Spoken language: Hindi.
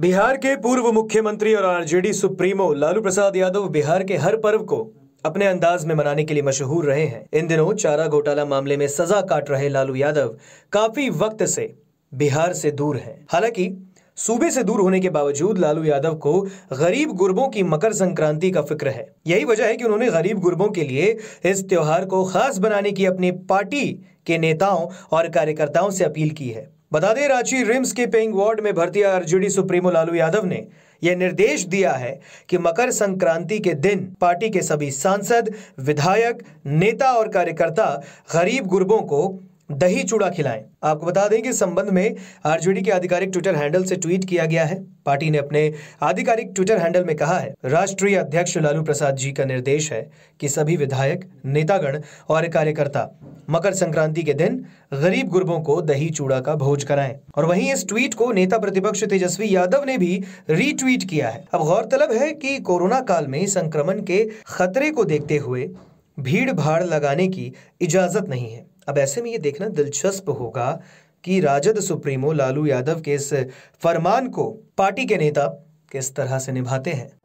बिहार के पूर्व मुख्यमंत्री और आरजेडी सुप्रीमो लालू प्रसाद यादव बिहार के हर पर्व को अपने अंदाज में मनाने के लिए मशहूर रहे हैं इन दिनों चारा घोटाला मामले में सजा काट रहे लालू यादव काफी वक्त से बिहार से दूर हैं। हालांकि सूबे से दूर होने के बावजूद लालू यादव को गरीब गुरबों की मकर संक्रांति का फिक्र है यही वजह है कि उन्होंने गरीब गुरबों के लिए इस त्योहार को खास बनाने की अपनी पार्टी के नेताओं और कार्यकर्ताओं से अपील की है बता दें रांची रिम्स के पेइंग वार्ड में भर्ती आरजेडी सुप्रीमो लालू यादव ने यह निर्देश दिया है कि मकर संक्रांति के दिन पार्टी के सभी सांसद विधायक नेता और कार्यकर्ता गरीब गुरबों को दही चूड़ा खिलाएं आपको बता दें कि संबंध में आरजेडी के आधिकारिक ट्विटर हैंडल से ट्वीट किया गया है पार्टी ने अपने आधिकारिक ट्विटर हैंडल में कहा है राष्ट्रीय अध्यक्ष लालू प्रसाद जी का निर्देश है कि सभी विधायक नेतागण और कार्यकर्ता मकर संक्रांति के दिन गरीब गुरबों को दही चूड़ा का भोज कराएं और वहीं इस ट्वीट को नेता प्रतिपक्ष तेजस्वी यादव ने भी रीट्वीट किया है अब गौरतलब है कि कोरोना काल में संक्रमण के खतरे को देखते हुए भीड़ भाड़ लगाने की इजाजत नहीं है अब ऐसे में ये देखना दिलचस्प होगा कि राजद सुप्रीमो लालू यादव के इस फरमान को पार्टी के नेता किस तरह से निभाते हैं